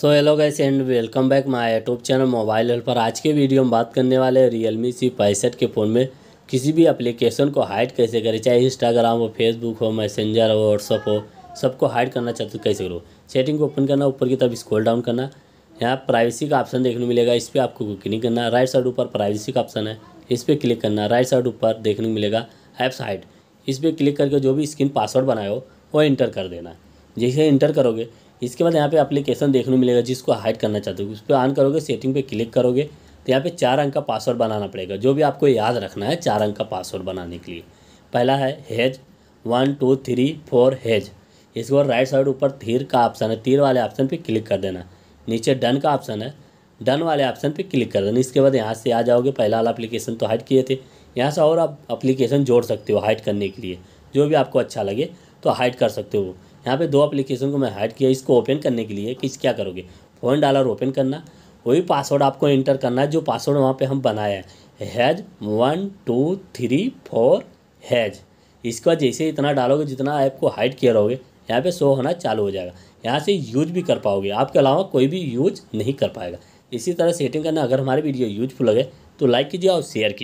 so hello guys and welcome back my YouTube channel mobile help पर आज के video में बात करने वाले हैं रियलमी सी पैंसठ के फ़ोन में किसी भी एप्लीकेशन को हाइड कैसे करें चाहे इंस्टाग्राम हो फेसबुक हो मैसेंजर हो व्हाट्सअप हो सबको हाइड करना चाहते हो तो कैसे करो सेटिंग को ओपन करना ऊपर की तरफ स्क्रॉल डाउन करना यहाँ प्राइवेसी का ऑप्शन देखने को मिलेगा इस पर आपको क्लिक करना राइट साइड ऊपर प्राइवेसी का ऑप्शन है इस पर क्लिक करना राइट साइड ऊपर देखने को मिलेगा ऐप्स हाइड इस पर क्लिक करके जो भी स्क्रीन पासवर्ड बनाए हो वो इंटर कर देना जैसे इंटर करोगे इसके बाद यहाँ पे एप्लीकेशन देखने मिलेगा जिसको हाइड करना चाहते हो उस पर ऑन करोगे सेटिंग पे क्लिक करोगे तो यहाँ पे चार अंक का पासवर्ड बनाना पड़ेगा जो भी आपको याद रखना है चार अंक का पासवर्ड बनाने के लिए पहला है हेज वन टू थ्री फोर हेज इसके बाद राइट साइड ऊपर थीर का ऑप्शन है तीर वाले ऑप्शन पर क्लिक कर देना नीचे डन का ऑप्शन है डन वाले ऑप्शन पर क्लिक कर देना इसके बाद यहाँ से आ जाओगे पहला वाला अप्लीकेशन तो हाइड किए थे यहाँ से और आप अप्लीकेशन जोड़ सकते हो हाइड करने के लिए जो भी आपको अच्छा लगे तो हाइड कर सकते हो यहाँ पे दो एप्लीकेशन को मैं हाइड किया इसको ओपन करने के लिए कि क्या करोगे फ़ोन डाला और ओपन करना वही पासवर्ड आपको एंटर करना है जो पासवर्ड वहाँ पे हम बनाया है हैज़ वन टू थ्री फोर हैज़ इसके बाद जैसे इतना डालोगे जितना ऐप को हाइड किया रहोगे यहाँ पे शो होना चालू हो जाएगा यहाँ से यूज भी कर पाओगे आपके अलावा कोई भी यूज नहीं कर पाएगा इसी तरह सेटिंग करना अगर हमारे वीडियो यूजफुल लगे तो लाइक कीजिए और शेयर कीजिए